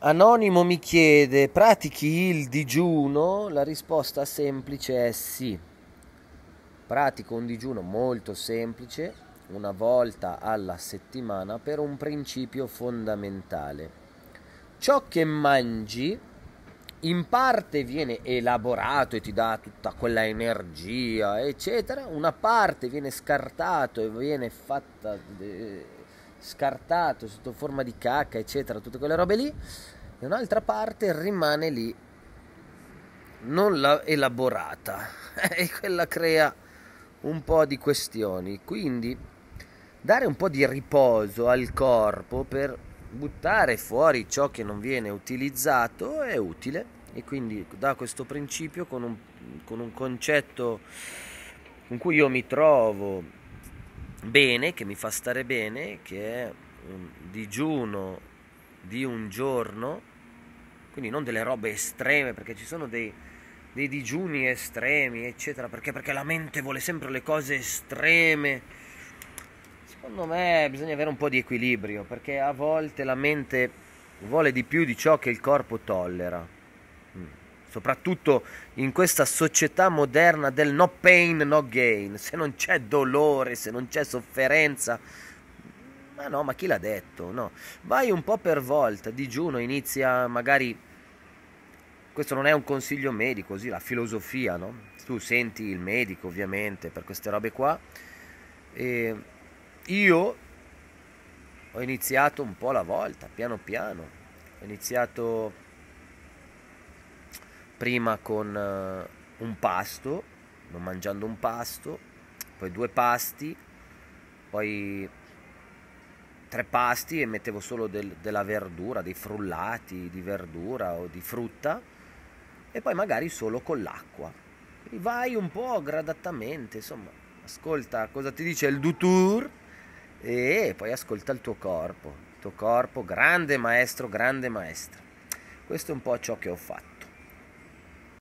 Anonimo mi chiede, pratichi il digiuno? La risposta semplice è sì. Pratico un digiuno molto semplice, una volta alla settimana, per un principio fondamentale. Ciò che mangi in parte viene elaborato e ti dà tutta quella energia, eccetera, una parte viene scartato e viene fatta... De eh, scartato sotto forma di cacca, eccetera, tutte quelle robe lì, e un'altra parte rimane lì non la elaborata e quella crea un po' di questioni. Quindi dare un po' di riposo al corpo per buttare fuori ciò che non viene utilizzato è utile e quindi da questo principio con un, con un concetto con cui io mi trovo bene, che mi fa stare bene, che è un digiuno di un giorno, quindi non delle robe estreme, perché ci sono dei, dei digiuni estremi, eccetera, perché, perché la mente vuole sempre le cose estreme. Secondo me bisogna avere un po' di equilibrio, perché a volte la mente vuole di più di ciò che il corpo tollera. Mm soprattutto in questa società moderna del no pain, no gain, se non c'è dolore, se non c'è sofferenza. Ma no, ma chi l'ha detto? No. Vai un po' per volta, digiuno, inizia magari... Questo non è un consiglio medico, così la filosofia, no? Tu senti il medico ovviamente per queste robe qua. E io ho iniziato un po' alla volta, piano piano. Ho iniziato prima con uh, un pasto, non mangiando un pasto, poi due pasti, poi tre pasti e mettevo solo del, della verdura, dei frullati di verdura o di frutta e poi magari solo con l'acqua. Quindi vai un po' gradatamente, insomma, ascolta cosa ti dice il dutur e poi ascolta il tuo corpo, il tuo corpo, grande maestro, grande maestra. Questo è un po' ciò che ho fatto.